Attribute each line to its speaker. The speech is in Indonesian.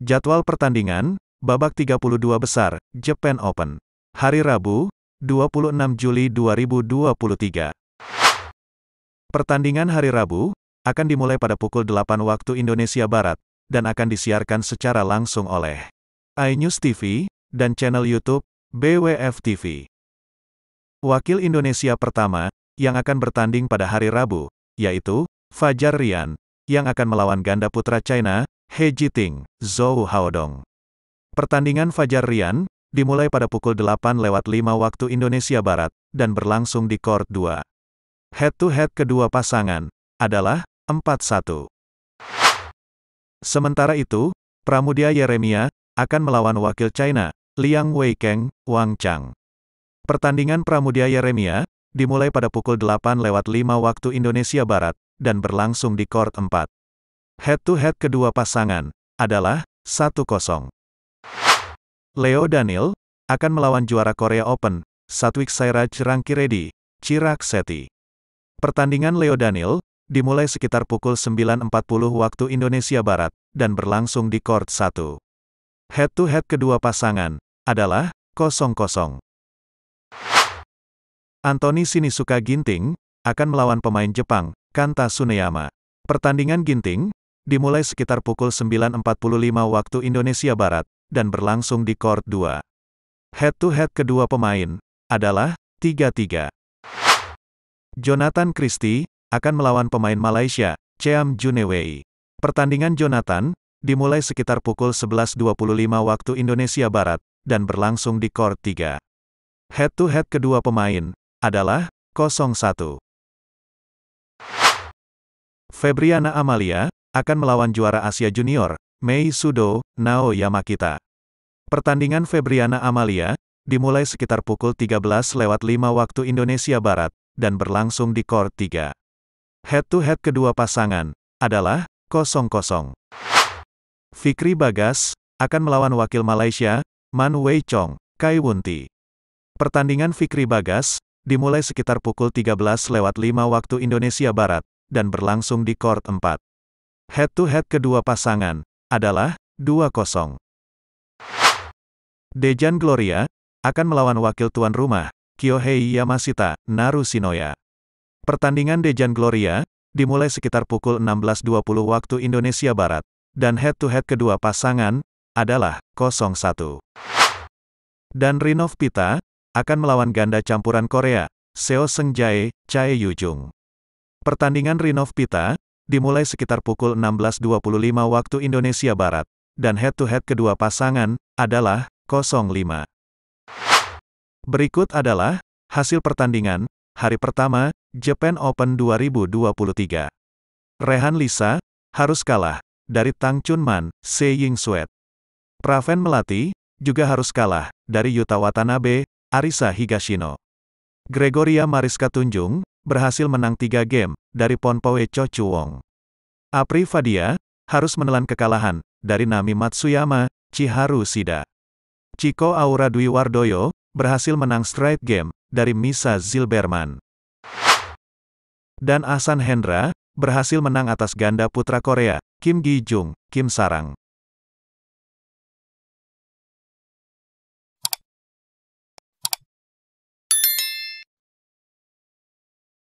Speaker 1: Jadwal pertandingan, babak 32 besar, Japan Open. Hari Rabu, 26 Juli 2023. Pertandingan hari Rabu, akan dimulai pada pukul 8 waktu Indonesia Barat, dan akan disiarkan secara langsung oleh iNews TV, dan channel YouTube, BWF TV. Wakil Indonesia pertama, yang akan bertanding pada hari Rabu, yaitu, Fajar Rian, yang akan melawan ganda putra China, He Jiting, Zhou Haodong. Pertandingan Fajar Rian, dimulai pada pukul 8 lewat 5 waktu Indonesia Barat, dan berlangsung di Court 2. Head-to-head kedua pasangan, adalah, 4-1. Sementara itu, Pramudia Yeremia, akan melawan wakil China, Liang Weikeng, Wang Chang. Pertandingan Pramudia Yeremia, dimulai pada pukul 8 lewat 5 waktu Indonesia Barat, dan berlangsung di Court 4. Head-to-head kedua pasangan adalah 1-0. Leo Daniel akan melawan juara Korea Open, Satwik Sairaj Rangkiredi, Chirag Seti. Pertandingan Leo Daniel dimulai sekitar pukul 9.40 waktu Indonesia Barat dan berlangsung di court 1. Head-to-head -head kedua pasangan adalah 0-0. Anthony Sinisuka Ginting akan melawan pemain Jepang, Kanta Suneyama. Pertandingan Ginting dimulai sekitar pukul 9.45 waktu Indonesia Barat, dan berlangsung di Court 2. Head-to-head -head kedua pemain adalah 3-3. Jonathan Christie akan melawan pemain Malaysia, Cheam Junewei. Pertandingan Jonathan dimulai sekitar pukul 11.25 waktu Indonesia Barat, dan berlangsung di Court 3. Head-to-head -head kedua pemain adalah 0-1. Febriana Amalia akan melawan juara Asia Junior, Mei Sudo, Nao Yamakita. Pertandingan Febriana Amalia, dimulai sekitar pukul lewat 13.05 waktu Indonesia Barat, dan berlangsung di Kor 3. Head-to-head -head kedua pasangan, adalah, 0-0. Fikri Bagas, akan melawan wakil Malaysia, Man Wei Chong, Kai Wunti. Pertandingan Fikri Bagas, dimulai sekitar pukul lewat 13.05 waktu Indonesia Barat, dan berlangsung di Kor 4. Head-to-head kedua pasangan adalah 2-0. Dejan Gloria akan melawan wakil tuan rumah, Kyohei Yamashita, Naru Shinoya. Pertandingan Dejan Gloria dimulai sekitar pukul 16.20 waktu Indonesia Barat, dan head-to-head kedua pasangan adalah 0-1. Dan Rinov Pita akan melawan ganda campuran Korea, Seo Seung Jae, Chae Yujung. Pertandingan Rinov Pita dimulai sekitar pukul 16.25 waktu Indonesia Barat, dan head-to-head -head kedua pasangan adalah 05. Berikut adalah hasil pertandingan hari pertama Japan Open 2023. Rehan Lisa harus kalah dari Tang Chunman, Se Ying Suet. Praven Melati juga harus kalah dari Yuta Watanabe, Arisa Higashino. Gregoria Mariska Tunjung berhasil menang tiga game, dari Ponpoe Cho Chuong. Apri Fadia, harus menelan kekalahan, dari Nami Matsuyama, Chiharu Sida. Chiko Aura Dwi Wardoyo, berhasil menang straight game, dari Misa Zilberman. Dan Asan Hendra, berhasil menang atas ganda putra Korea, Kim Gi Jung, Kim Sarang.